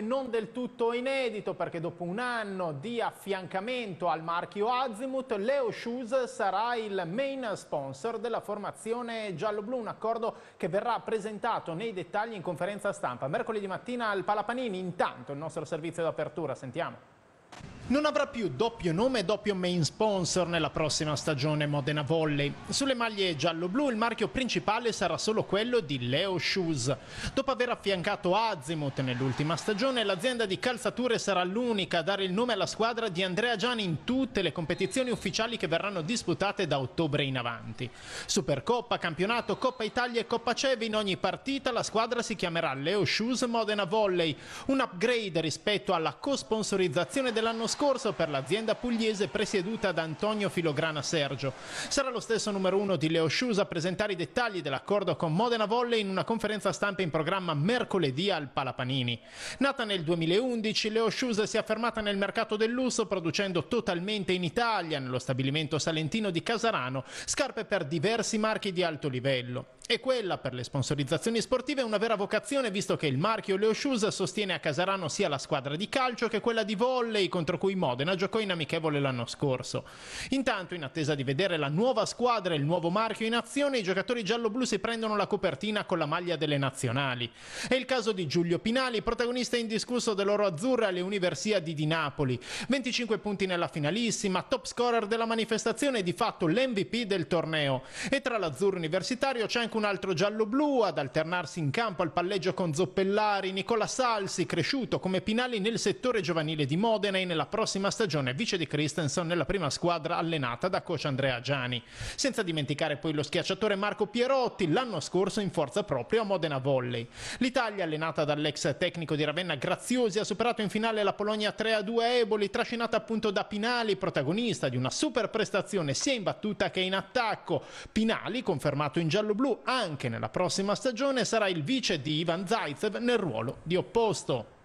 non del tutto inedito perché dopo un anno di affiancamento al marchio Azimut, Leo Shoes sarà il main sponsor della formazione giallo-blu, un accordo che verrà presentato nei dettagli in conferenza stampa mercoledì mattina al Palapanini. Intanto il nostro servizio d'apertura, sentiamo. Non avrà più doppio nome e doppio main sponsor nella prossima stagione Modena Volley. Sulle maglie giallo-blu il marchio principale sarà solo quello di Leo Shoes. Dopo aver affiancato Azimuth nell'ultima stagione, l'azienda di calzature sarà l'unica a dare il nome alla squadra di Andrea Gianni in tutte le competizioni ufficiali che verranno disputate da ottobre in avanti. Supercoppa, campionato, Coppa Italia e Coppa Cevi in ogni partita la squadra si chiamerà Leo Shoes Modena Volley, un upgrade rispetto alla cosponsorizzazione dell'anno scorso scorso per l'azienda pugliese presieduta da Antonio Filograna Sergio. Sarà lo stesso numero uno di Leo Shoes a presentare i dettagli dell'accordo con Modena Volley in una conferenza stampa in programma mercoledì al Palapanini. Nata nel 2011, Leo Shoes si è affermata nel mercato del lusso producendo totalmente in Italia, nello stabilimento salentino di Casarano, scarpe per diversi marchi di alto livello. E quella per le sponsorizzazioni sportive è una vera vocazione visto che il marchio Leo Shoes sostiene a Casarano sia la squadra di calcio che quella di volley contro cui Modena giocò in amichevole l'anno scorso. Intanto, in attesa di vedere la nuova squadra e il nuovo marchio in azione, i giocatori giallo-blu si prendono la copertina con la maglia delle nazionali. È il caso di Giulio Pinali, protagonista indiscusso dell'oro azzurro alle Universiadi di Napoli. 25 punti nella finalissima, top scorer della manifestazione e di fatto l'MVP del torneo. E tra l'azzurro universitario c'è anche anche un altro giallo-blu ad alternarsi in campo al palleggio con Zoppellari, Nicola Salsi, cresciuto come Pinali nel settore giovanile di Modena e nella prossima stagione vice di Christensen nella prima squadra allenata da coach Andrea Giani. Senza dimenticare poi lo schiacciatore Marco Pierotti, l'anno scorso in forza proprio a Modena Volley. L'Italia, allenata dall'ex tecnico di Ravenna Graziosi, ha superato in finale la Polonia 3-2 Eboli, trascinata appunto da Pinali, protagonista di una super prestazione sia in battuta che in attacco. Pinali, confermato in giallo-blu, anche nella prossima stagione sarà il vice di Ivan Zaitsev nel ruolo di opposto.